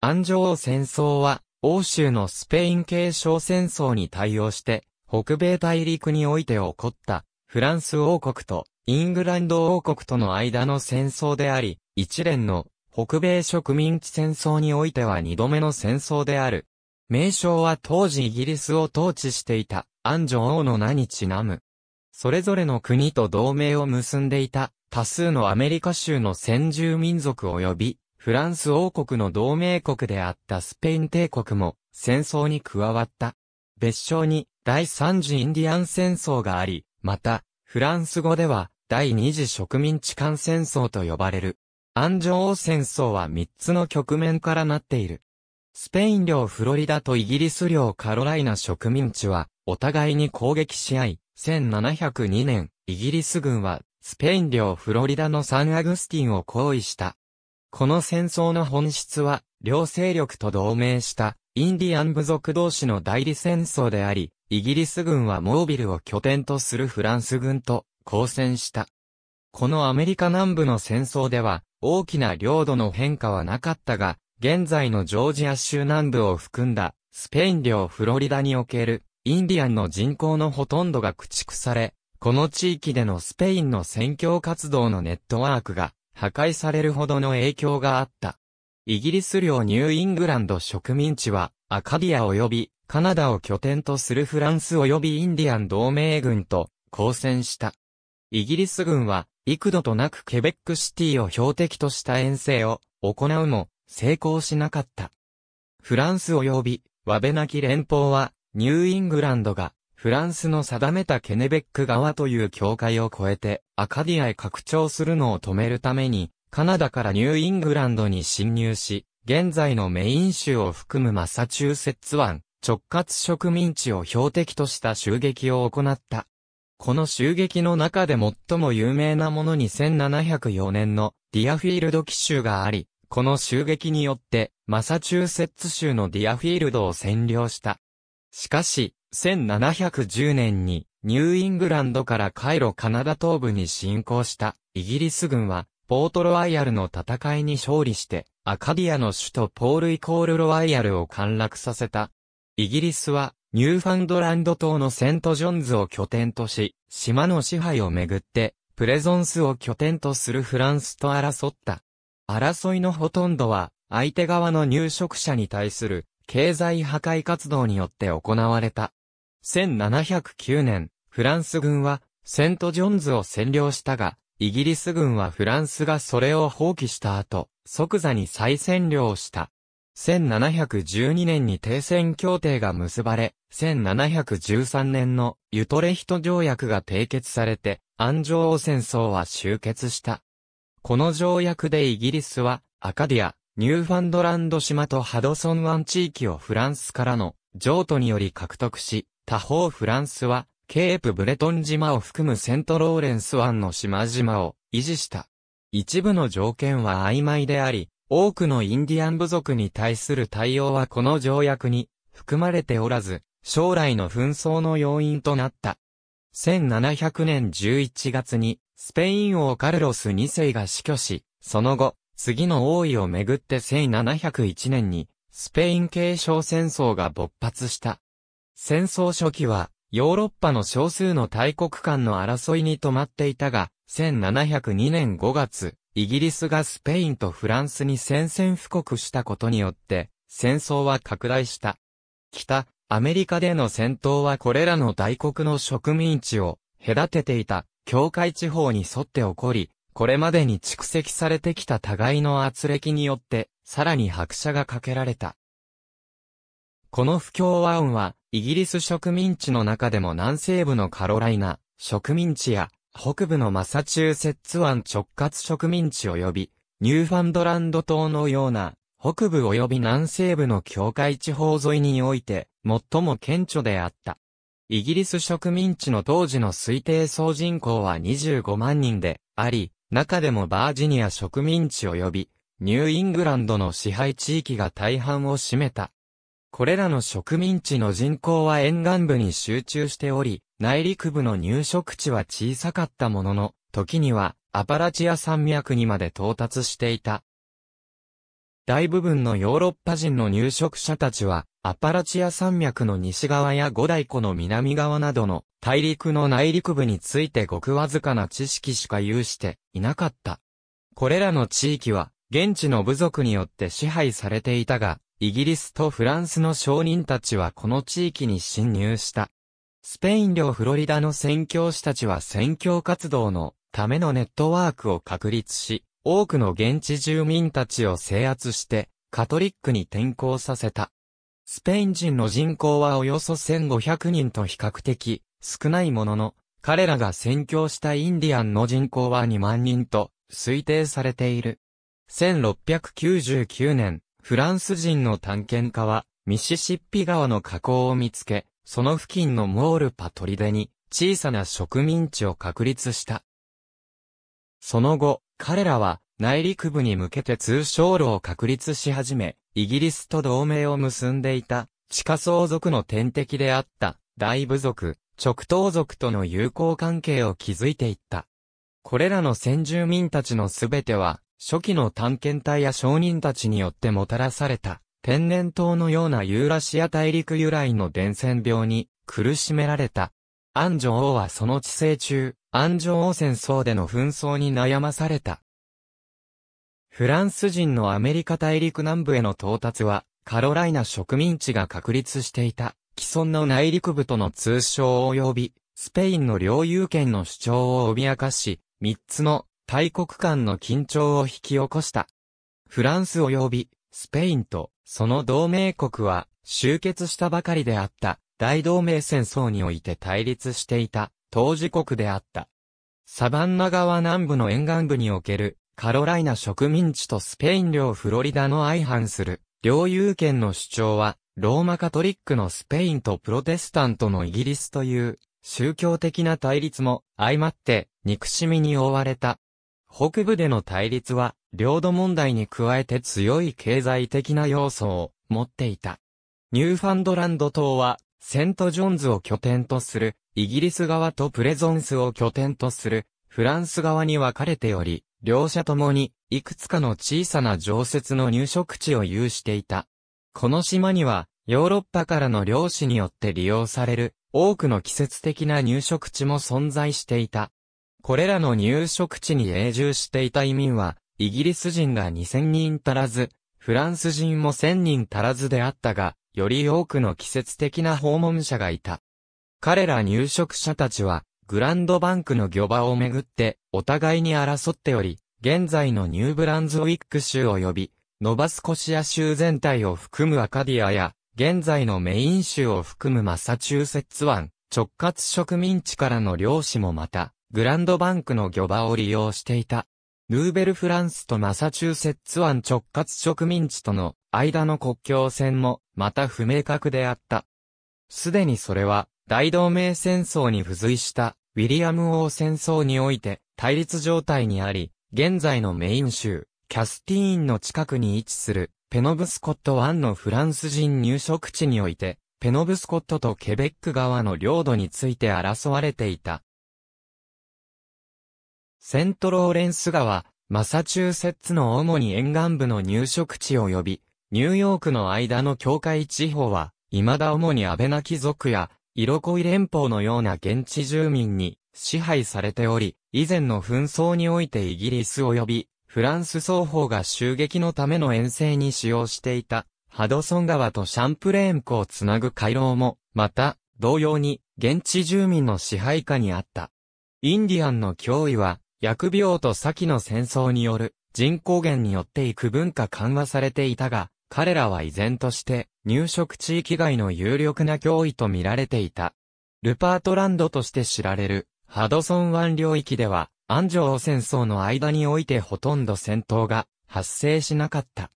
安城戦争は、欧州のスペイン継承戦争に対応して、北米大陸において起こった、フランス王国とイングランド王国との間の戦争であり、一連の北米植民地戦争においては二度目の戦争である。名称は当時イギリスを統治していた安城王の名にちなむ。それぞれの国と同盟を結んでいた多数のアメリカ州の先住民族及びフランス王国の同盟国であったスペイン帝国も戦争に加わった。別称に第三次インディアン戦争があり、また、フランス語では第二次植民地間戦争と呼ばれる。安城王戦争は3つの局面からなっている。スペイン領フロリダとイギリス領カロライナ植民地はお互いに攻撃し合い、1702年、イギリス軍はスペイン領フロリダのサンアグスティンを行為した。この戦争の本質は、両勢力と同盟したインディアン部族同士の代理戦争であり、イギリス軍はモービルを拠点とするフランス軍と交戦した。このアメリカ南部の戦争では、大きな領土の変化はなかったが、現在のジョージア州南部を含んだ、スペイン領フロリダにおける、インディアンの人口のほとんどが駆逐され、この地域でのスペインの選挙活動のネットワークが破壊されるほどの影響があった。イギリス領ニューイングランド植民地は、アカディア及びカナダを拠点とするフランス及びインディアン同盟軍と交戦した。イギリス軍は、幾度となくケベックシティを標的とした遠征を行うも、成功しなかった。フランス及び、ワベナキ連邦は、ニューイングランドがフランスの定めたケネベック川という境界を越えてアカディアへ拡張するのを止めるために、カナダからニューイングランドに侵入し、現在のメイン州を含むマサチューセッツ湾、直轄植民地を標的とした襲撃を行った。この襲撃の中で最も有名なものに1704年のディアフィールド奇襲があり、この襲撃によってマサチューセッツ州のディアフィールドを占領した。しかし、1710年にニューイングランドからカイロカナダ東部に侵攻したイギリス軍はポートロワイヤルの戦いに勝利してアカディアの首都ポールイコールロワイヤルを陥落させた。イギリスはニューファンドランド島のセントジョンズを拠点とし、島の支配をめぐってプレゾンスを拠点とするフランスと争った。争いのほとんどは相手側の入植者に対する経済破壊活動によって行われた。1709年、フランス軍はセントジョンズを占領したが、イギリス軍はフランスがそれを放棄した後、即座に再占領した。1712年に停戦協定が結ばれ、1713年のユトレヒト条約が締結されて、安城王戦争は終結した。この条約でイギリスは、アカディア、ニューファンドランド島とハドソン湾地域をフランスからの譲渡により獲得し、他方フランスは、ケープブレトン島を含むセントローレンス湾の島々を維持した。一部の条件は曖昧であり、多くのインディアン部族に対する対応はこの条約に含まれておらず、将来の紛争の要因となった。1700年11月に、スペイン王カルロス2世が死去し、その後、次の王位をめぐって1701年に、スペイン継承戦争が勃発した。戦争初期は、ヨーロッパの少数の大国間の争いに止まっていたが、1702年5月、イギリスがスペインとフランスに宣戦布告したことによって、戦争は拡大した。北、アメリカでの戦闘はこれらの大国の植民地を隔てていた境界地方に沿って起こり、これまでに蓄積されてきた互いの圧力によって、さらに拍車がかけられた。この不協和音は、イギリス植民地の中でも南西部のカロライナ、植民地や、北部のマサチューセッツ湾直轄植民地及び、ニューファンドランド島のような、北部及び南西部の境界地方沿いにおいて、最も顕著であった。イギリス植民地の当時の推定総人口は25万人であり、中でもバージニア植民地及び、ニューイングランドの支配地域が大半を占めた。これらの植民地の人口は沿岸部に集中しており、内陸部の入植地は小さかったものの、時にはアパラチア山脈にまで到達していた。大部分のヨーロッパ人の入植者たちは、アパラチア山脈の西側や五大湖の南側などの大陸の内陸部についてごくわずかな知識しか有していなかった。これらの地域は、現地の部族によって支配されていたが、イギリスとフランスの商人たちはこの地域に侵入した。スペイン領フロリダの宣教師たちは宣教活動のためのネットワークを確立し、多くの現地住民たちを制圧して、カトリックに転校させた。スペイン人の人口はおよそ1500人と比較的少ないものの、彼らが宣教したインディアンの人口は2万人と推定されている。1699年、フランス人の探検家は、ミシシッピ川の河口を見つけ、その付近のモールパデに、小さな植民地を確立した。その後、彼らは、内陸部に向けて通商路を確立し始め、イギリスと同盟を結んでいた、地下相族の天敵であった、大部族、直東族との友好関係を築いていった。これらの先住民たちのすべては、初期の探検隊や商人たちによってもたらされた、天然痘のようなユーラシア大陸由来の伝染病に苦しめられた。安城王はその治世中、安城王戦争での紛争に悩まされた。フランス人のアメリカ大陸南部への到達は、カロライナ植民地が確立していた、既存の内陸部との通称及び、スペインの領有権の主張を脅かし、三つの大国間の緊張を引き起こした。フランス及びスペインとその同盟国は集結したばかりであった大同盟戦争において対立していた当事国であった。サバンナ川南部の沿岸部におけるカロライナ植民地とスペイン領フロリダの相反する領有権の主張はローマカトリックのスペインとプロテスタントのイギリスという宗教的な対立も相まって憎しみに追われた北部での対立は、領土問題に加えて強い経済的な要素を持っていた。ニューファンドランド島は、セントジョンズを拠点とする、イギリス側とプレゾンスを拠点とする、フランス側に分かれており、両者ともに、いくつかの小さな常設の入植地を有していた。この島には、ヨーロッパからの漁師によって利用される、多くの季節的な入植地も存在していた。これらの入植地に永住していた移民は、イギリス人が2000人足らず、フランス人も1000人足らずであったが、より多くの季節的な訪問者がいた。彼ら入植者たちは、グランドバンクの漁場をめぐって、お互いに争っており、現在のニューブランズウィック州及び、ノバスコシア州全体を含むアカディアや、現在のメイン州を含むマサチューセッツ湾、直轄植民地からの漁師もまた、グランドバンクの漁場を利用していた。ヌーベルフランスとマサチューセッツ湾直轄植民地との間の国境線もまた不明確であった。すでにそれは大同盟戦争に付随したウィリアム王戦争において対立状態にあり、現在のメイン州、キャスティーンの近くに位置するペノブスコット湾のフランス人入植地において、ペノブスコットとケベック川の領土について争われていた。セントローレンス川、マサチューセッツの主に沿岸部の入植地及び、ニューヨークの間の境界地方は、未だ主にアベナ貴族や、イロコイ連邦のような現地住民に支配されており、以前の紛争においてイギリス及びフランス双方が襲撃のための遠征に使用していたハドソン川とシャンプレーン湖をつなぐ回廊も、また、同様に現地住民の支配下にあった。インディアンの脅威は疫病と先の戦争による人口減によって幾分か緩和されていたが、彼らは依然として入植地域外の有力な脅威と見られていた。ルパートランドとして知られるハドソン湾領域では安城戦争の間においてほとんど戦闘が発生しなかった。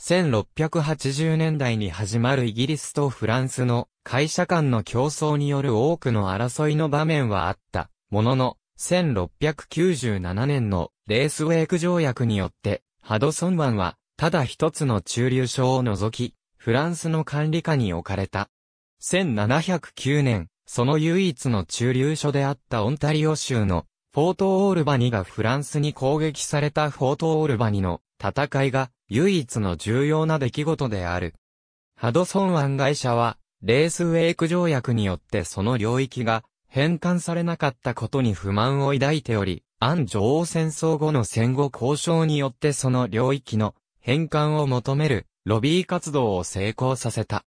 1680年代に始まるイギリスとフランスの会社間の競争による多くの争いの場面はあった。ものの、1697年のレースウェイク条約によって、ハドソン湾は、ただ一つの中流省を除き、フランスの管理下に置かれた。1709年、その唯一の中流所であったオンタリオ州のフォートオールバニがフランスに攻撃されたフォートオールバニの戦いが唯一の重要な出来事である。ハドソン湾会社はレースウェイク条約によってその領域が返還されなかったことに不満を抱いており、安女王戦争後の戦後交渉によってその領域の返還を求めるロビー活動を成功させた。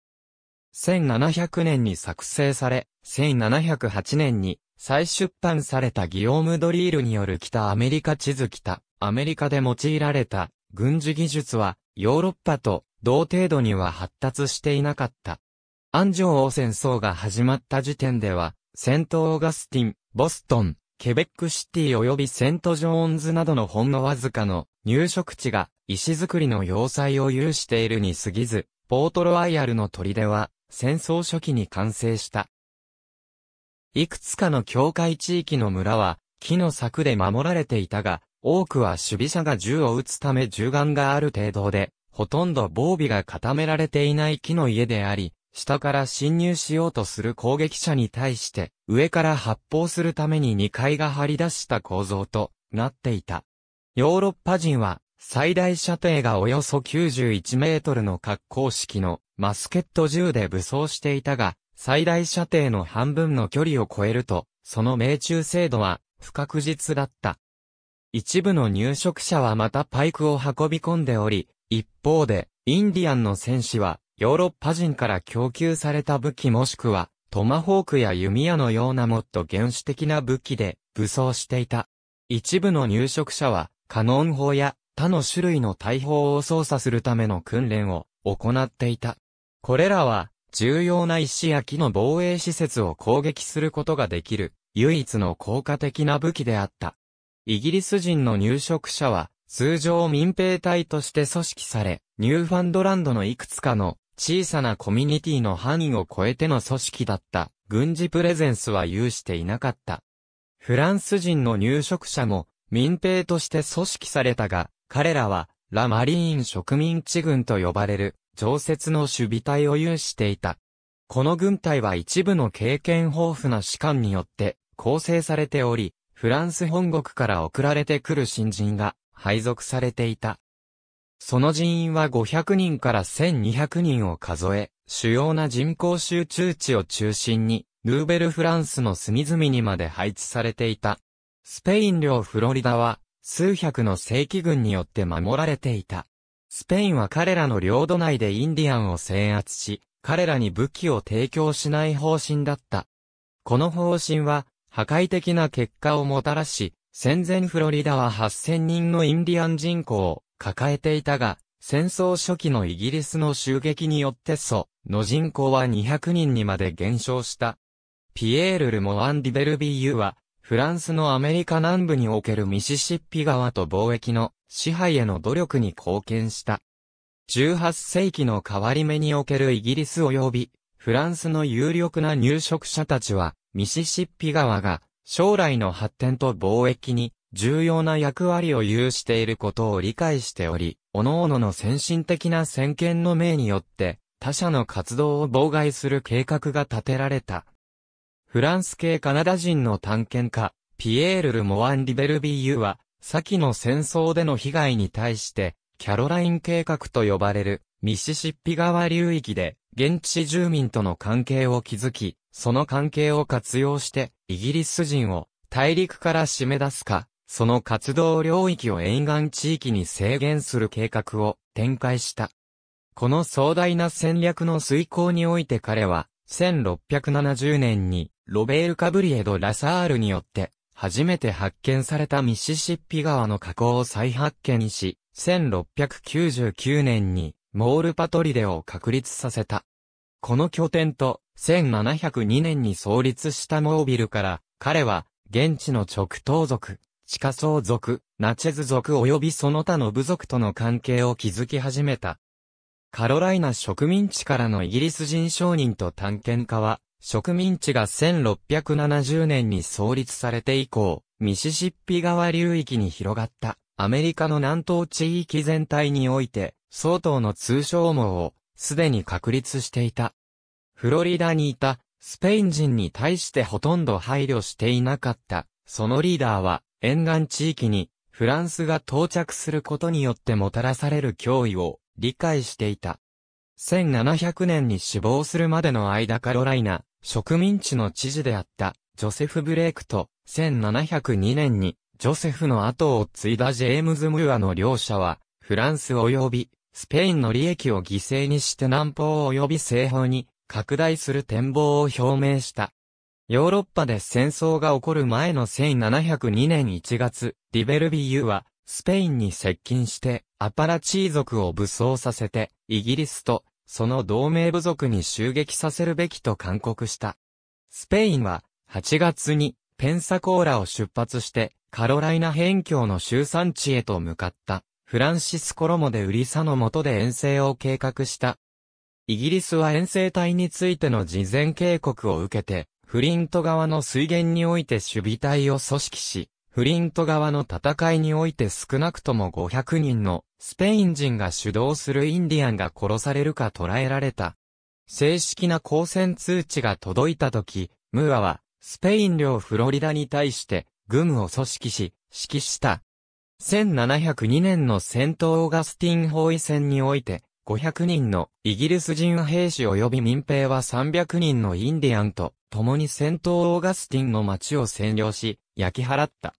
1700年に作成され、1708年に再出版されたギオーム・ドリールによる北アメリカ地図北アメリカで用いられた軍事技術はヨーロッパと同程度には発達していなかった。安城王戦争が始まった時点ではセント・オーガスティン、ボストン、ケベックシティ及びセント・ジョーンズなどのほんのわずかの入植地が石造りの要塞を有しているに過ぎず、ポートロワイヤルの砦は戦争初期に完成した。いくつかの境界地域の村は木の柵で守られていたが、多くは守備者が銃を撃つため銃眼がある程度で、ほとんど防備が固められていない木の家であり、下から侵入しようとする攻撃者に対して、上から発砲するために2階が張り出した構造となっていた。ヨーロッパ人は、最大射程がおよそ91メートルの格好式のマスケット銃で武装していたが、最大射程の半分の距離を超えると、その命中精度は不確実だった。一部の入植者はまたパイクを運び込んでおり、一方で、インディアンの戦士は、ヨーロッパ人から供給された武器もしくは、トマホークや弓矢のようなもっと原始的な武器で武装していた。一部の入植者は、カノン砲や他の種類の大砲を操作するための訓練を行っていた。これらは、重要な石や木の防衛施設を攻撃することができる、唯一の効果的な武器であった。イギリス人の入植者は、通常民兵隊として組織され、ニューファンドランドのいくつかの小さなコミュニティの範囲を超えての組織だった軍事プレゼンスは有していなかった。フランス人の入植者も民兵として組織されたが、彼らはラ・マリーン植民地軍と呼ばれる常設の守備隊を有していた。この軍隊は一部の経験豊富な士官によって構成されており、フランス本国から送られてくる新人が配属されていた。その人員は500人から1200人を数え、主要な人口集中地を中心に、ヌーベルフランスの隅々にまで配置されていた。スペイン領フロリダは、数百の正規軍によって守られていた。スペインは彼らの領土内でインディアンを制圧し、彼らに武器を提供しない方針だった。この方針は、破壊的な結果をもたらし、戦前フロリダは8000人のインディアン人口、抱えていたが、戦争初期のイギリスの襲撃によって祖の人口は200人にまで減少した。ピエール・ルモアン・ディベルビーユは、フランスのアメリカ南部におけるミシシッピ川と貿易の支配への努力に貢献した。18世紀の変わり目におけるイギリス及びフランスの有力な入植者たちはミシシッピ川が将来の発展と貿易に重要な役割を有していることを理解しており、各々の先進的な先見の命によって、他者の活動を妨害する計画が立てられた。フランス系カナダ人の探検家、ピエール・ル・モアン・リベルビーユは、先の戦争での被害に対して、キャロライン計画と呼ばれるミシシッピ川流域で現地住民との関係を築き、その関係を活用してイギリス人を大陸から締め出すか、その活動領域を沿岸地域に制限する計画を展開した。この壮大な戦略の遂行において彼は、1670年に、ロベール・カブリエド・ラサールによって、初めて発見されたミシシッピ川の河口を再発見し、1699年に、モールパトリデを確立させた。この拠点と、1702年に創立したモービルから、彼は、現地の直東族、地下層族、ナチェズ族及びその他の部族との関係を築き始めた。カロライナ植民地からのイギリス人商人と探検家は、植民地が1670年に創立されて以降、ミシシッピ川流域に広がったアメリカの南東地域全体において、相当の通称網をすでに確立していた。フロリダにいたスペイン人に対してほとんど配慮していなかった、そのリーダーは沿岸地域にフランスが到着することによってもたらされる脅威を理解していた。1700年に死亡するまでの間カロライナ植民地の知事であったジョセフ・ブレイクと1702年にジョセフの後を継いだジェームズ・ムーアの両者はフランス及びスペインの利益を犠牲にして南方及び西方に拡大する展望を表明した。ヨーロッパで戦争が起こる前の1702年1月、リベルビユは、スペインに接近して、アパラチー族を武装させて、イギリスと、その同盟部族に襲撃させるべきと勧告した。スペインは、8月に、ペンサコーラを出発して、カロライナ辺境の集産地へと向かった。フランシス・コロモでウリサの下で遠征を計画した。イギリスは遠征隊についての事前警告を受けて、フリント側の水源において守備隊を組織し、フリント側の戦いにおいて少なくとも500人のスペイン人が主導するインディアンが殺されるか捉えられた。正式な交戦通知が届いた時、ムーアはスペイン領フロリダに対して軍を組織し、指揮した。1702年の戦闘オーガスティン包囲戦において、500人のイギリス人兵士及び民兵は300人のインディアンと共に戦闘オーガスティンの町を占領し、焼き払った。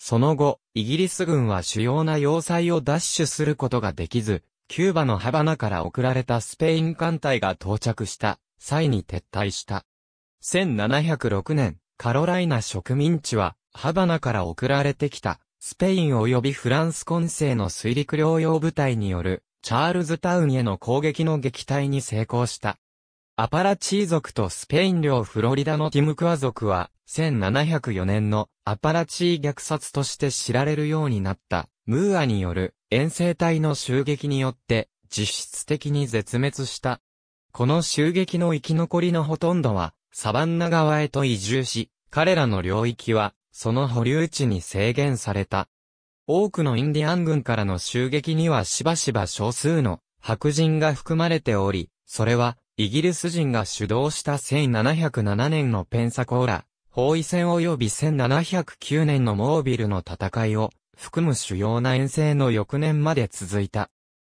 その後、イギリス軍は主要な要塞を奪取することができず、キューバのハバナから送られたスペイン艦隊が到着した際に撤退した。1706年、カロライナ植民地は、ハバナから送られてきた、スペイン及びフランス混成の水陸両用部隊による、チャールズタウンへの攻撃の撃退に成功した。アパラチー族とスペイン領フロリダのティムクア族は、1704年のアパラチー虐殺として知られるようになった、ムーアによる遠征隊の襲撃によって、実質的に絶滅した。この襲撃の生き残りのほとんどは、サバンナ側へと移住し、彼らの領域は、その保留地に制限された。多くのインディアン軍からの襲撃にはしばしば少数の白人が含まれており、それはイギリス人が主導した1707年のペンサコーラ、包囲戦及び1709年のモービルの戦いを含む主要な遠征の翌年まで続いた。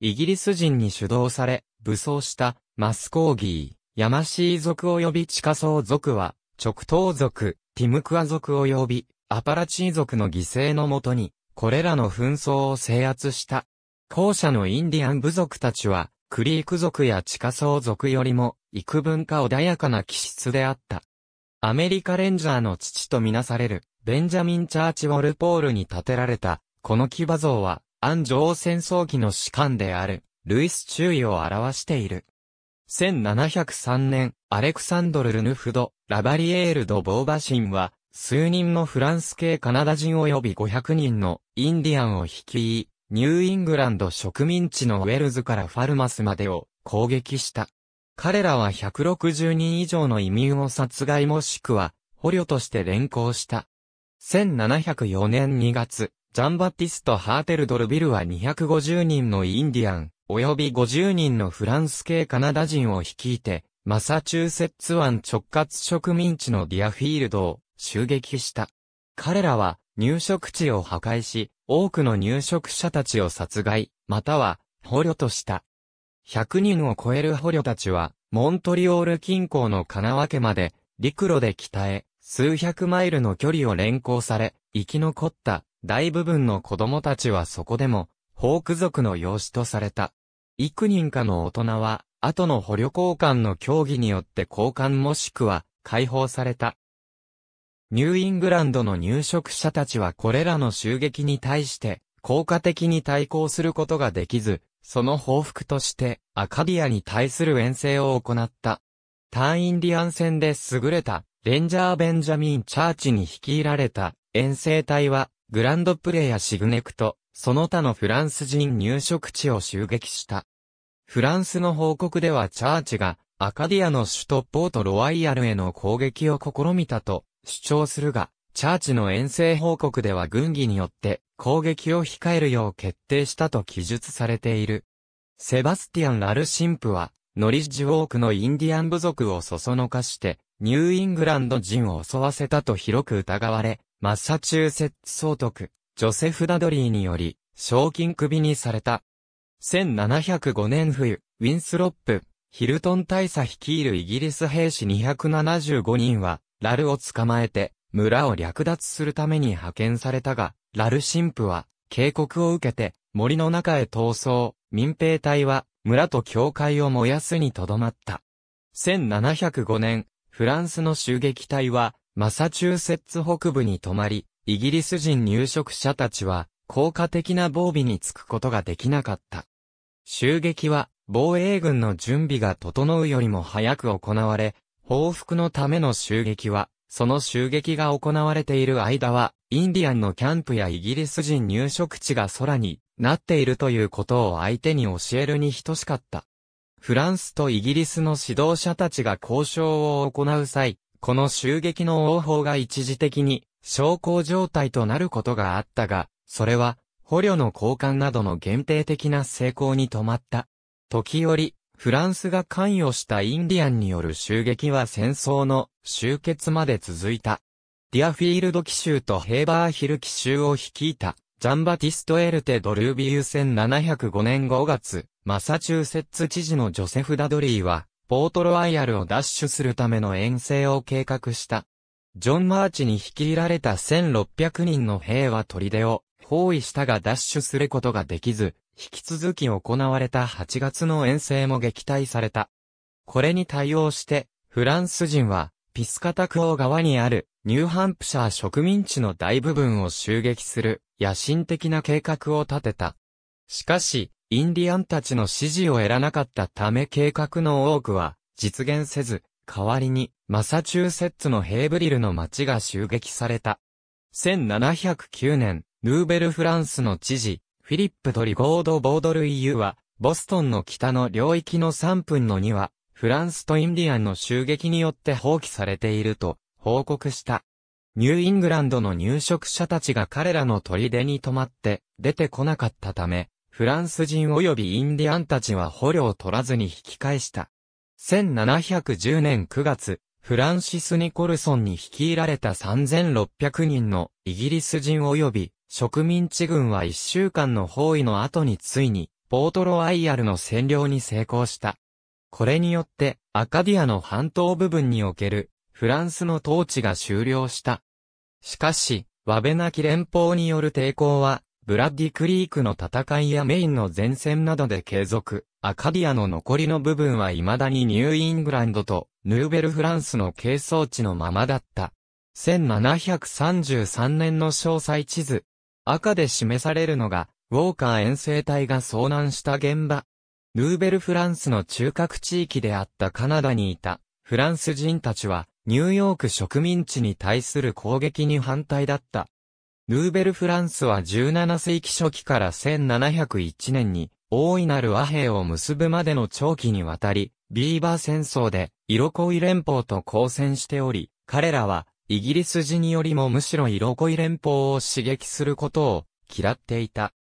イギリス人に主導され、武装したマスコーギー、ヤマシー族及び地下層族は、直東族、ティムクア族及びアパラチー族の犠牲のもとに、これらの紛争を制圧した。後者のインディアン部族たちは、クリーク族や地下層族よりも、幾分か穏やかな気質であった。アメリカレンジャーの父とみなされる、ベンジャミン・チャーチ・ウォルポールに建てられた、この騎馬像は、安城戦争期の士官である、ルイス・チュイを表している。1703年、アレクサンドル・ルヌフド、ラバリエール・ド・ボーバシンは、数人のフランス系カナダ人及び500人のインディアンを率い、ニューイングランド植民地のウェルズからファルマスまでを攻撃した。彼らは160人以上の移民を殺害もしくは捕虜として連行した。1704年2月、ジャンバティスト・ハーテルドルビルは250人のインディアン、及び50人のフランス系カナダ人を率いて、マサチューセッツ湾直轄植民地のディアフィールドを襲撃した。彼らは入植地を破壊し、多くの入植者たちを殺害、または捕虜とした。100人を超える捕虜たちは、モントリオール近郊の金ナワ家まで、陸路で北へ、数百マイルの距離を連行され、生き残った大部分の子供たちはそこでも、ホーク族の養子とされた。幾人かの大人は、後の捕虜交換の協議によって交換もしくは解放された。ニューイングランドの入植者たちはこれらの襲撃に対して、効果的に対抗することができず、その報復として、アカディアに対する遠征を行った。ターンインディアン戦で優れた、レンジャー・ベンジャミン・チャーチに率いられた、遠征隊は、グランドプレやシグネクと、その他のフランス人入植地を襲撃した。フランスの報告ではチャーチが、アカディアの首都ポートロワイヤルへの攻撃を試みたと主張するが、チャーチの遠征報告では軍議によって攻撃を控えるよう決定したと記述されている。セバスティアン・ラル神父は、ノリッジ・ウォークのインディアン部族をそそのかして、ニューイングランド人を襲わせたと広く疑われ、マッサチューセッツ総督、ジョセフ・ダドリーにより、賞金首にされた。1705年冬、ウィンスロップ、ヒルトン大佐率いるイギリス兵士275人は、ラルを捕まえて、村を略奪するために派遣されたが、ラル神父は、警告を受けて、森の中へ逃走、民兵隊は、村と教会を燃やすにとどまった。1705年、フランスの襲撃隊は、マサチューセッツ北部に泊まり、イギリス人入植者たちは、効果的な防備につくことができなかった。襲撃は、防衛軍の準備が整うよりも早く行われ、報復のための襲撃は、その襲撃が行われている間は、インディアンのキャンプやイギリス人入植地が空になっているということを相手に教えるに等しかった。フランスとイギリスの指導者たちが交渉を行う際、この襲撃の応報が一時的に小康状態となることがあったが、それは捕虜の交換などの限定的な成功に止まった。時折、フランスが関与したインディアンによる襲撃は戦争の終結まで続いた。ディアフィールド奇襲とヘーバーヒル奇襲を率いた、ジャンバティスト・エルテ・ドルービュー1705年5月、マサチューセッツ知事のジョセフ・ダドリーは、ポートロワイヤルを奪取するための遠征を計画した。ジョン・マーチに率いられた1600人の兵は砦を包囲したが奪取することができず、引き続き行われた8月の遠征も撃退された。これに対応して、フランス人は、ピスカタクオ側にある、ニューハンプシャー植民地の大部分を襲撃する、野心的な計画を立てた。しかし、インディアンたちの支持を得らなかったため計画の多くは、実現せず、代わりに、マサチューセッツのヘーブリルの町が襲撃された。1709年、ヌーベルフランスの知事、フィリップ・ドリゴード・ボードルユーは、ボストンの北の領域の3分の2は、フランスとインディアンの襲撃によって放棄されていると報告した。ニューイングランドの入植者たちが彼らの砦に泊まって出てこなかったため、フランス人及びインディアンたちは捕虜を取らずに引き返した。1710年9月、フランシス・ニコルソンに率いられた3600人のイギリス人及び植民地軍は一週間の包囲の後についに、ポートロアイアルの占領に成功した。これによって、アカディアの半島部分における、フランスの統治が終了した。しかし、ワベナキ連邦による抵抗は、ブラッディクリークの戦いやメインの前線などで継続、アカディアの残りの部分は未だにニューイングランドとヌーベルフランスの係争地のままだった。1733年の詳細地図、赤で示されるのが、ウォーカー遠征隊が遭難した現場。ヌーベルフランスの中核地域であったカナダにいた、フランス人たちは、ニューヨーク植民地に対する攻撃に反対だった。ヌーベルフランスは17世紀初期から1701年に、大いなる和平を結ぶまでの長期にわたり、ビーバー戦争で、色恋連邦と交戦しており、彼らは、イギリス人よりもむしろ色恋連邦を刺激することを嫌っていた。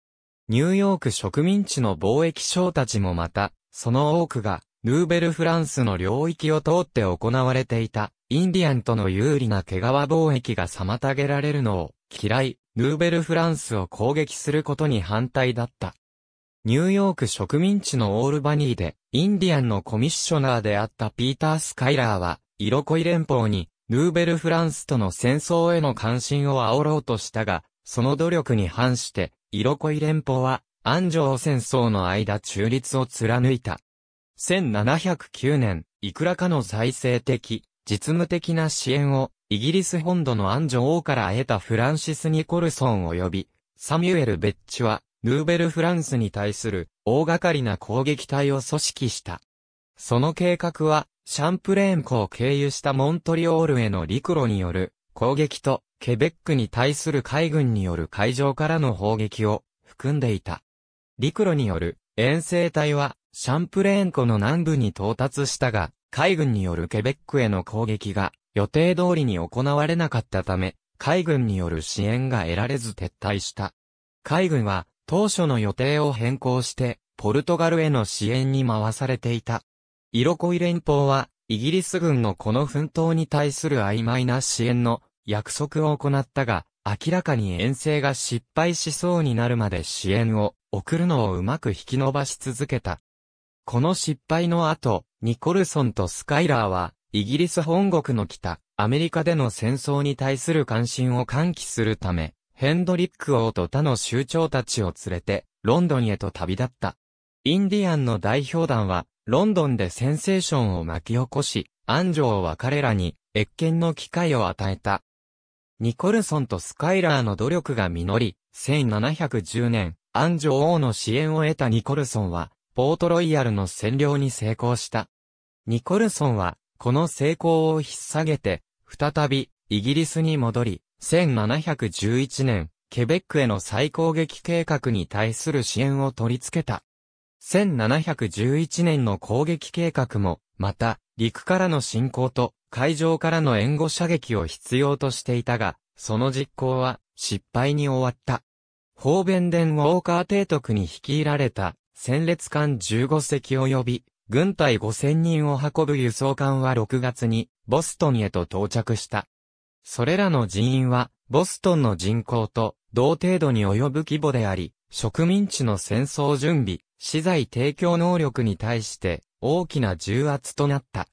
ニューヨーク植民地の貿易商たちもまた、その多くが、ヌーベルフランスの領域を通って行われていた、インディアンとの有利な毛皮貿易が妨げられるのを嫌い、ヌーベルフランスを攻撃することに反対だった。ニューヨーク植民地のオールバニーで、インディアンのコミッショナーであったピーター・スカイラーは、色恋連邦にヌーベルフランスとの戦争への関心を煽ろうとしたが、その努力に反して、色恋連邦は、安城戦争の間中立を貫いた。1709年、いくらかの財政的、実務的な支援を、イギリス本土の安城王から得たフランシス・ニコルソン及び、サミュエル・ベッチは、ヌーベル・フランスに対する大掛かりな攻撃隊を組織した。その計画は、シャンプレーン湖を経由したモントリオールへの陸路による攻撃とケベックに対する海軍による海上からの砲撃を含んでいた。陸路による遠征隊はシャンプレーン湖の南部に到達したが、海軍によるケベックへの攻撃が予定通りに行われなかったため、海軍による支援が得られず撤退した。海軍は当初の予定を変更して、ポルトガルへの支援に回されていた。イロコイ連邦は、イギリス軍のこの奮闘に対する曖昧な支援の約束を行ったが、明らかに遠征が失敗しそうになるまで支援を送るのをうまく引き伸ばし続けた。この失敗の後、ニコルソンとスカイラーは、イギリス本国の北、アメリカでの戦争に対する関心を喚起するため、ヘンドリック王と他の州長たちを連れて、ロンドンへと旅立った。インディアンの代表団は、ロンドンでセンセーションを巻き起こし、安城は彼らに、越見の機会を与えた。ニコルソンとスカイラーの努力が実り、1710年、安城王の支援を得たニコルソンは、ポートロイヤルの占領に成功した。ニコルソンは、この成功を引っ提げて、再び、イギリスに戻り、1711年、ケベックへの再攻撃計画に対する支援を取り付けた。1711年の攻撃計画も、また、陸からの進攻と海上からの援護射撃を必要としていたが、その実行は失敗に終わった。方便殿ウォーカー提督に率いられた戦列艦15隻及び軍隊5000人を運ぶ輸送艦は6月にボストンへと到着した。それらの人員はボストンの人口と同程度に及ぶ規模であり、植民地の戦争準備、資材提供能力に対して大きな重圧となった。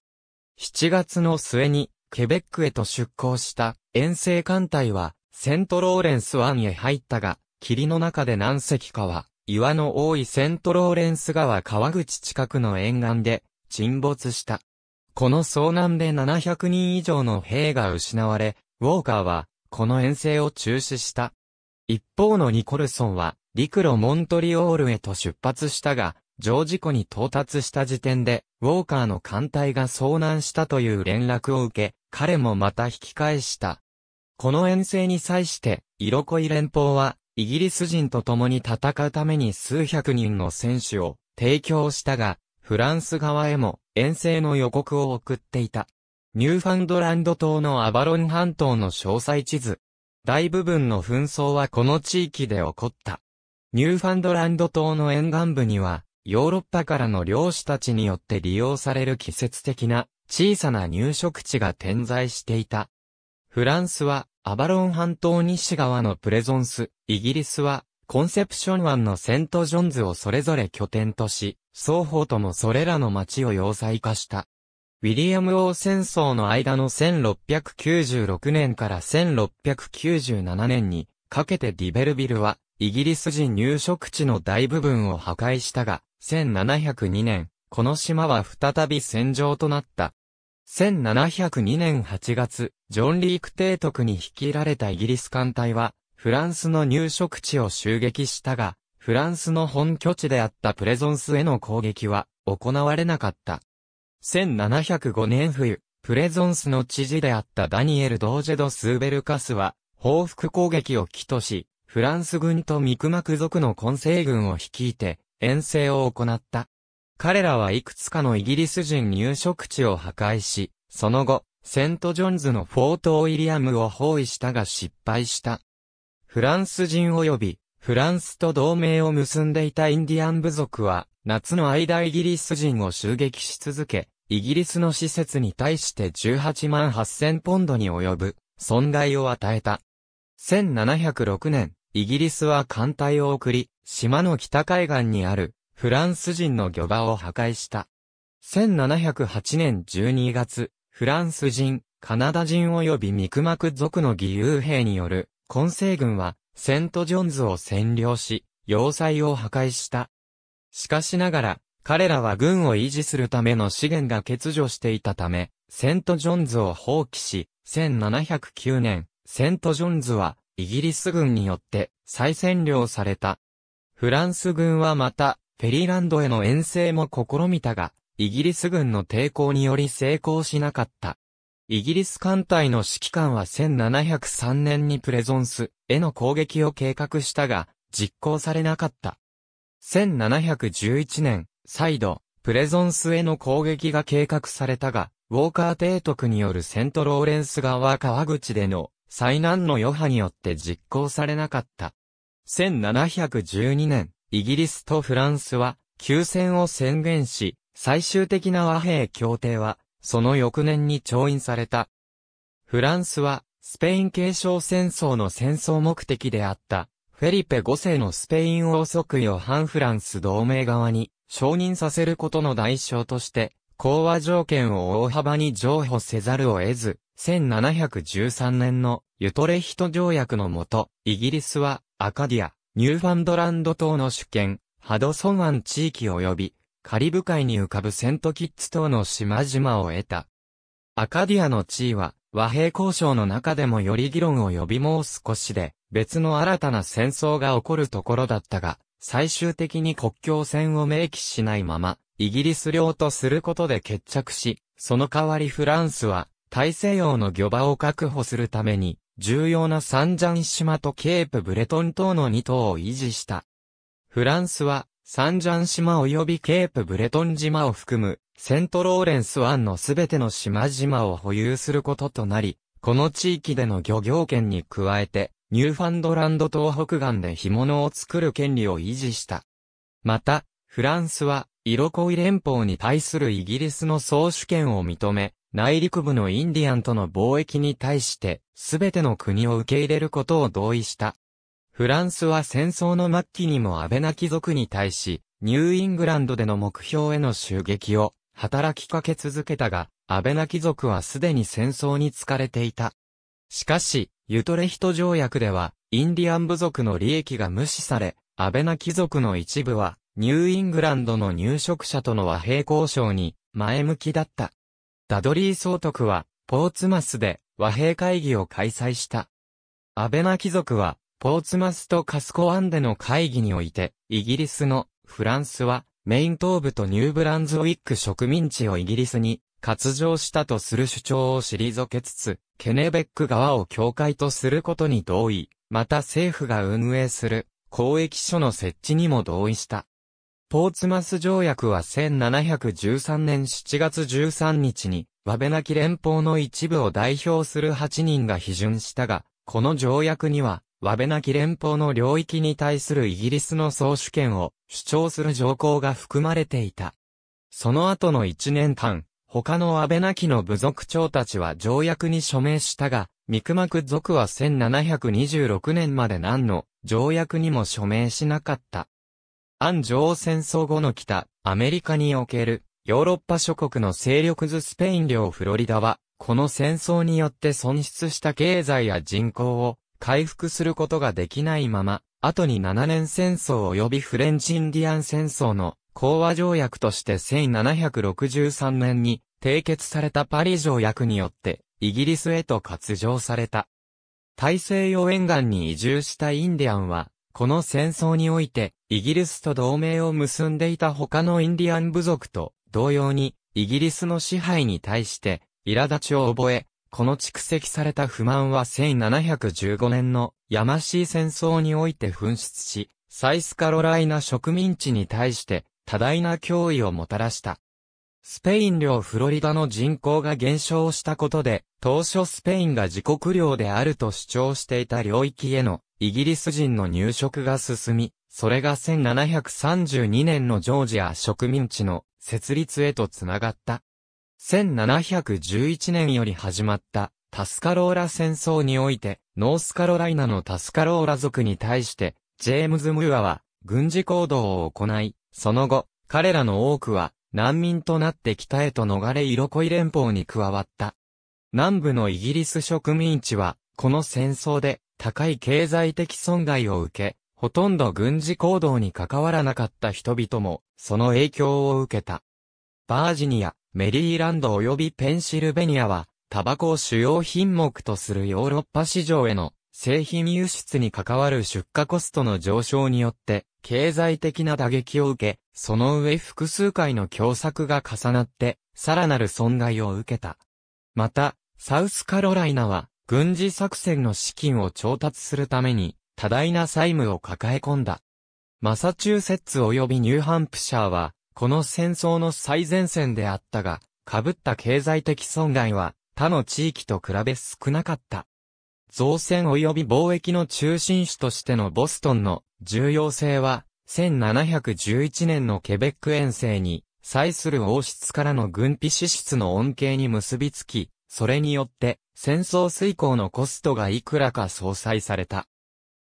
7月の末にケベックへと出港した遠征艦隊はセントローレンス湾へ入ったが、霧の中で何隻かは岩の多いセントローレンス川川口近くの沿岸で沈没した。この遭難で700人以上の兵が失われ、ウォーカーはこの遠征を中止した。一方のニコルソンは陸路モントリオールへと出発したが、常事故に到達した時点で、ウォーカーの艦隊が遭難したという連絡を受け、彼もまた引き返した。この遠征に際して、イロコイ連邦は、イギリス人と共に戦うために数百人の選手を提供したが、フランス側へも遠征の予告を送っていた。ニューファンドランド島のアバロン半島の詳細地図。大部分の紛争はこの地域で起こった。ニューファンドランド島の沿岸部には、ヨーロッパからの漁師たちによって利用される季節的な小さな入植地が点在していた。フランスはアバロン半島西側のプレゾンス、イギリスはコンセプション湾のセントジョンズをそれぞれ拠点とし、双方ともそれらの町を要塞化した。ウィリアム王戦争の間の1696年から1697年にかけてディベルビルはイギリス人入植地の大部分を破壊したが、1702年、この島は再び戦場となった。1702年8月、ジョン・リーク提督に率いられたイギリス艦隊は、フランスの入植地を襲撃したが、フランスの本拠地であったプレゾンスへの攻撃は行われなかった。1705年冬、プレゾンスの知事であったダニエル・ドージェド・スーベルカスは、報復攻撃を起とし、フランス軍とミクマク族の混成軍を率いて、遠征を行った。彼らはいくつかのイギリス人入植地を破壊し、その後、セントジョンズのフォート・ウィリアムを包囲したが失敗した。フランス人及び、フランスと同盟を結んでいたインディアン部族は、夏の間イギリス人を襲撃し続け、イギリスの施設に対して18万8000ポンドに及ぶ損害を与えた。1706年、イギリスは艦隊を送り、島の北海岸にあるフランス人の漁場を破壊した。1708年12月、フランス人、カナダ人及びミクマク族の義勇兵による混成軍はセントジョンズを占領し、要塞を破壊した。しかしながら、彼らは軍を維持するための資源が欠如していたため、セントジョンズを放棄し、1709年、セントジョンズはイギリス軍によって再占領された。フランス軍はまた、フェリーランドへの遠征も試みたが、イギリス軍の抵抗により成功しなかった。イギリス艦隊の指揮官は1703年にプレゾンスへの攻撃を計画したが、実行されなかった。1711年、再度、プレゾンスへの攻撃が計画されたが、ウォーカー提督によるセントローレンス川川口での災難の余波によって実行されなかった。1712年、イギリスとフランスは休戦を宣言し、最終的な和平協定は、その翌年に調印された。フランスは、スペイン継承戦争の戦争目的であった、フェリペ5世のスペイン王即位を反フランス同盟側に承認させることの代償として、講和条件を大幅に譲歩せざるを得ず、1713年のユトレヒト条約のもと、イギリスはアカディア、ニューファンドランド島の主権、ハドソン湾地域及び、カリブ海に浮かぶセントキッズ島の島々を得た。アカディアの地位は、和平交渉の中でもより議論を呼びもう少しで、別の新たな戦争が起こるところだったが、最終的に国境線を明記しないまま、イギリス領とすることで決着し、その代わりフランスは、大西洋の漁場を確保するために、重要なサンジャン島とケープブレトン島の2島を維持した。フランスは、サンジャン島及びケープブレトン島を含む、セントローレンス湾のすべての島々を保有することとなり、この地域での漁業権に加えて、ニューファンドランド島北岸で干物を作る権利を維持した。また、フランスは、色恋連邦に対するイギリスの総主権を認め、内陸部のインディアンとの貿易に対して、すべての国を受け入れることを同意した。フランスは戦争の末期にもアベナ貴族に対し、ニューイングランドでの目標への襲撃を働きかけ続けたが、アベナ貴族はすでに戦争に疲れていた。しかし、ユトレヒト条約では、インディアン部族の利益が無視され、アベナ貴族の一部は、ニューイングランドの入植者との和平交渉に前向きだった。ダドリー総督は、ポーツマスで和平会議を開催した。アベナ貴族は、ポーツマスとカスコンでの会議において、イギリスのフランスは、メイン東部とニューブランズウィック植民地をイギリスに割譲したとする主張を退けつつ、ケネベック側を境界とすることに同意、また政府が運営する交易所の設置にも同意した。ポーツマス条約は1713年7月13日に、ワベナキ連邦の一部を代表する8人が批准したが、この条約には、ワベナキ連邦の領域に対するイギリスの総主権を主張する条項が含まれていた。その後の1年間、他のワベナキの部族長たちは条約に署名したが、ミクマク族は1726年まで何の条約にも署名しなかった。安城戦争後の北、アメリカにおける、ヨーロッパ諸国の勢力図スペイン領フロリダは、この戦争によって損失した経済や人口を回復することができないまま、後に7年戦争及びフレンチインディアン戦争の講和条約として1763年に締結されたパリ条約によってイギリスへと割譲された。大西洋沿岸に移住したインディアンは、この戦争においてイギリスと同盟を結んでいた他のインディアン部族と同様に、イギリスの支配に対して、苛立ちを覚え、この蓄積された不満は1715年のやましい戦争において噴出し、サイスカロライナ植民地に対して多大な脅威をもたらした。スペイン領フロリダの人口が減少したことで、当初スペインが自国領であると主張していた領域へのイギリス人の入植が進み、それが1732年のジョージア植民地の設立へとつながった。1711年より始まったタスカローラ戦争において、ノースカロライナのタスカローラ族に対して、ジェームズ・ムーアは軍事行動を行い、その後、彼らの多くは難民となって北へと逃れ色恋連邦に加わった。南部のイギリス植民地は、この戦争で高い経済的損害を受け、ほとんど軍事行動に関わらなかった人々も、その影響を受けた。バージニア、メリーランド及びペンシルベニアは、タバコを主要品目とするヨーロッパ市場への製品輸出に関わる出荷コストの上昇によって、経済的な打撃を受け、その上複数回の共作が重なって、さらなる損害を受けた。また、サウスカロライナは、軍事作戦の資金を調達するために、多大な債務を抱え込んだ。マサチューセッツ及びニューハンプシャーは、この戦争の最前線であったが、被った経済的損害は、他の地域と比べ少なかった。造船及び貿易の中心地としてのボストンの重要性は、1711年のケベック遠征に、際する王室からの軍費支出の恩恵に結びつき、それによって、戦争遂行のコストがいくらか相殺された。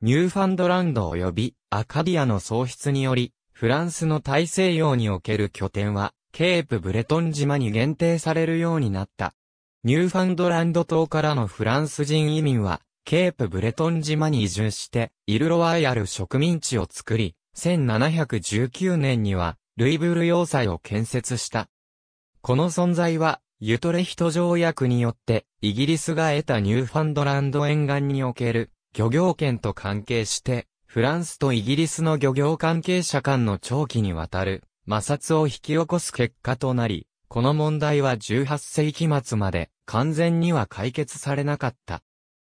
ニューファンドランド及びアカディアの創出により、フランスの大西洋における拠点は、ケープブレトン島に限定されるようになった。ニューファンドランド島からのフランス人移民は、ケープブレトン島に移住して、イルロワイヤル植民地を作り、1719年には、ルイブル要塞を建設した。この存在は、ユトレヒト条約によって、イギリスが得たニューファンドランド沿岸における、漁業権と関係して、フランスとイギリスの漁業関係者間の長期にわたる摩擦を引き起こす結果となり、この問題は18世紀末まで完全には解決されなかった。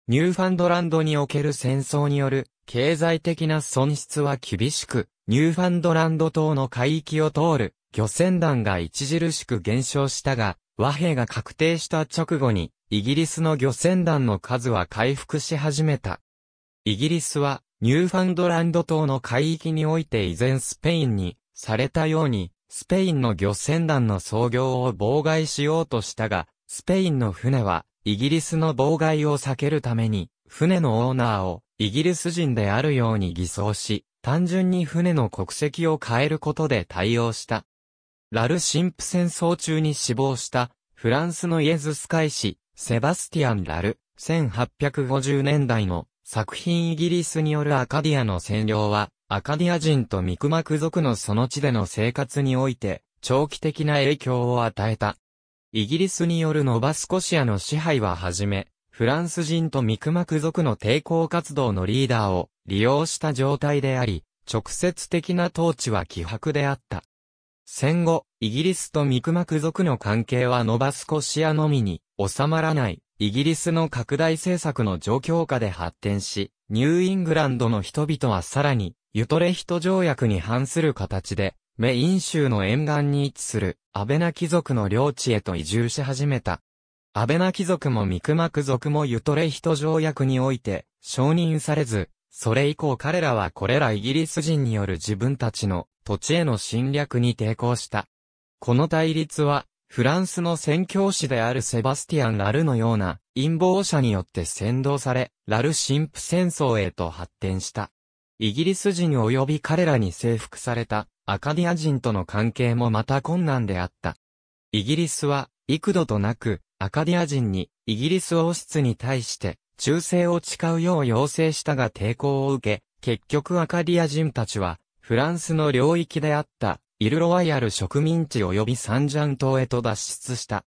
ニューファンドランドにおける戦争による経済的な損失は厳しく、ニューファンドランド島の海域を通る漁船団が著しく減少したが、和平が確定した直後に、イギリスの漁船団の数は回復し始めた。イギリスは、ニューファンドランド島の海域において依然スペインに、されたように、スペインの漁船団の操業を妨害しようとしたが、スペインの船は、イギリスの妨害を避けるために、船のオーナーを、イギリス人であるように偽装し、単純に船の国籍を変えることで対応した。ラル・シンプ戦争中に死亡した、フランスのイエズス会士、セバスティアン・ラル、1850年代の作品イギリスによるアカディアの占領は、アカディア人とミクマク族のその地での生活において、長期的な影響を与えた。イギリスによるノバスコシアの支配ははじめ、フランス人とミクマク族の抵抗活動のリーダーを利用した状態であり、直接的な統治は希薄であった。戦後、イギリスとミクマク族の関係はノバスコシアのみに収まらないイギリスの拡大政策の状況下で発展し、ニューイングランドの人々はさらに、ユトレヒト条約に反する形で、メイン州の沿岸に位置するアベナ貴族の領地へと移住し始めた。アベナ貴族もミクマク族もユトレヒト条約において承認されず、それ以降彼らはこれらイギリス人による自分たちの土地への侵略に抵抗した。この対立はフランスの宣教師であるセバスティアン・ラルのような陰謀者によって先導され、ラル神父戦争へと発展した。イギリス人及び彼らに征服されたアカディア人との関係もまた困難であった。イギリスは幾度となくアカディア人にイギリス王室に対して忠誠を誓うよう要請したが抵抗を受け、結局アカディア人たちはフランスの領域であったイルロワイアル植民地及びサンジャン島へと脱出した。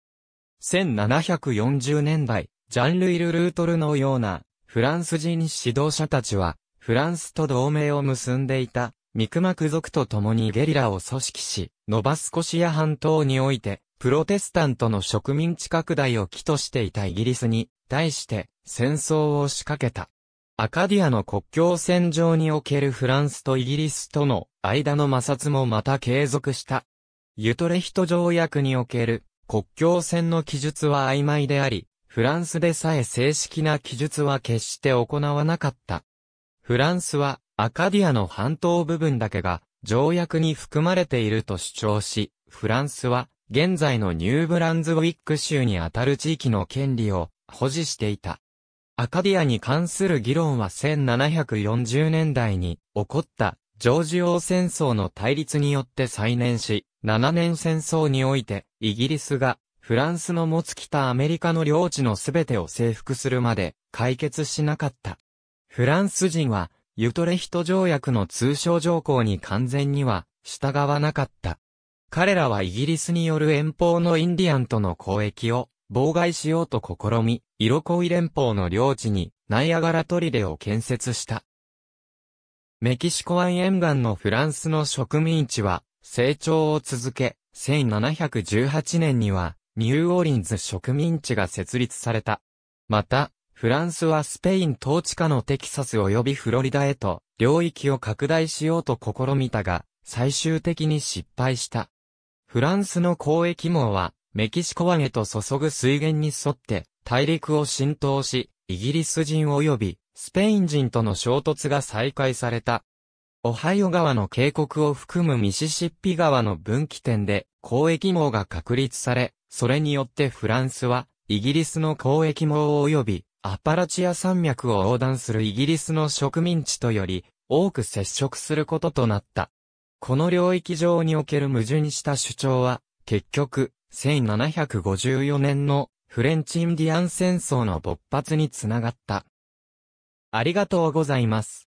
1740年代、ジャンルイル・ルートルのような、フランス人指導者たちは、フランスと同盟を結んでいた、ミクマク族と共にゲリラを組織し、ノバスコシア半島において、プロテスタントの植民地拡大を起としていたイギリスに、対して、戦争を仕掛けた。アカディアの国境線上におけるフランスとイギリスとの間の摩擦もまた継続した。ユトレヒト条約における国境線の記述は曖昧であり、フランスでさえ正式な記述は決して行わなかった。フランスはアカディアの半島部分だけが条約に含まれていると主張し、フランスは現在のニューブランズウィック州にあたる地域の権利を保持していた。アカディアに関する議論は1740年代に起こったジョージ王戦争の対立によって再燃し、7年戦争においてイギリスがフランスの持つ北アメリカの領地のすべてを征服するまで解決しなかった。フランス人はユトレヒト条約の通商条項に完全には従わなかった。彼らはイギリスによる遠方のインディアンとの交易を妨害しようと試み、色恋連邦の領地にナイアガラトリデを建設した。メキシコ湾沿岸のフランスの植民地は成長を続け、1718年にはニューオーリンズ植民地が設立された。また、フランスはスペイン統治下のテキサス及びフロリダへと領域を拡大しようと試みたが、最終的に失敗した。フランスの交易網はメキシコ湾へと注ぐ水源に沿って大陸を浸透し、イギリス人及びスペイン人との衝突が再開された。オハイオ川の渓谷を含むミシシッピ川の分岐点で交易網が確立され、それによってフランスはイギリスの交易網及びアパラチア山脈を横断するイギリスの植民地とより多く接触することとなった。この領域上における矛盾した主張は結局1754年のフレンチインディアン戦争の勃発につながった。ありがとうございます。